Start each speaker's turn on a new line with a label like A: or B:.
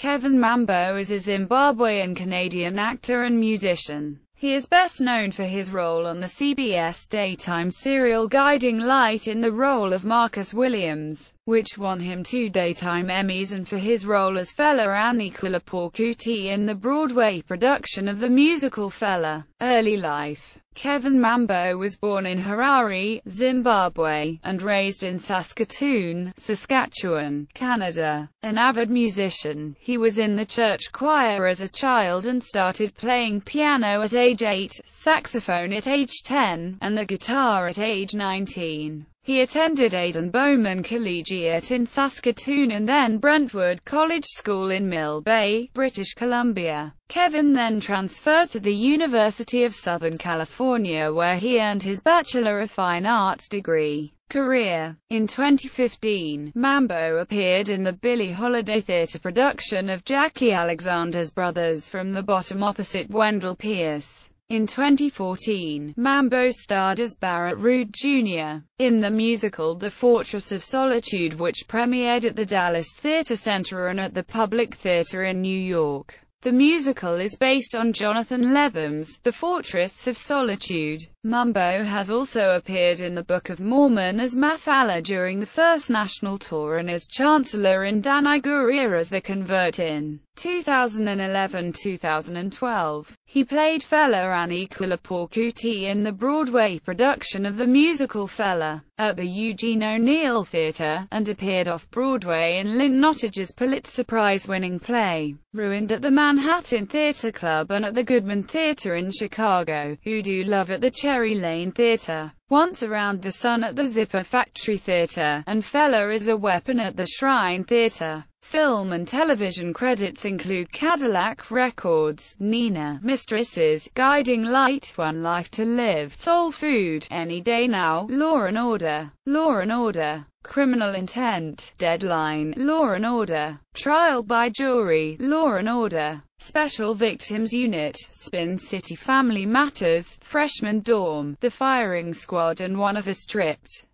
A: Kevin Mambo is a Zimbabwean Canadian actor and musician. He is best known for his role on the CBS daytime serial Guiding Light in the role of Marcus Williams which won him two Daytime Emmys and for his role as Fella Annie Kulaporkuti in the Broadway production of the musical Fella. Early life Kevin Mambo was born in Harare, Zimbabwe, and raised in Saskatoon, Saskatchewan, Canada. An avid musician, he was in the church choir as a child and started playing piano at age 8, saxophone at age 10, and the guitar at age 19. He attended Aidan Bowman Collegiate in Saskatoon and then Brentwood College School in Mill Bay, British Columbia. Kevin then transferred to the University of Southern California where he earned his Bachelor of Fine Arts degree. Career In 2015, Mambo appeared in the Billie Holiday Theatre production of Jackie Alexander's Brothers from the Bottom opposite Wendell Pierce. In 2014, Mambo starred as Barrett Rood Jr. in the musical The Fortress of Solitude which premiered at the Dallas Theater Center and at the Public Theater in New York. The musical is based on Jonathan Levin's The Fortress of Solitude. Mumbo has also appeared in the Book of Mormon as Mafala during the First National Tour and as Chancellor in Dan Igurir as the convert in 2011-2012. He played Fella Anicola Porcuti in the Broadway production of the musical Fella at the Eugene O'Neill Theatre, and appeared off-Broadway in Lynn Nottage's Pulitzer Prize-winning play, Ruined at the Manhattan Theatre Club and at the Goodman Theatre in Chicago, Who Do Love at the Ch Cherry Lane Theatre, Once Around the Sun at the Zipper Factory Theatre, and Fella is a Weapon at the Shrine Theatre. Film and television credits include Cadillac Records, Nina, Mistresses, Guiding Light, One Life to Live, Soul Food, Any Day Now, Law and Order, Law and Order, Criminal Intent, Deadline, Law and Order, Trial by Jury, Law and Order. Special Victims Unit, Spin City Family Matters, Freshman Dorm, the firing squad and one of us tripped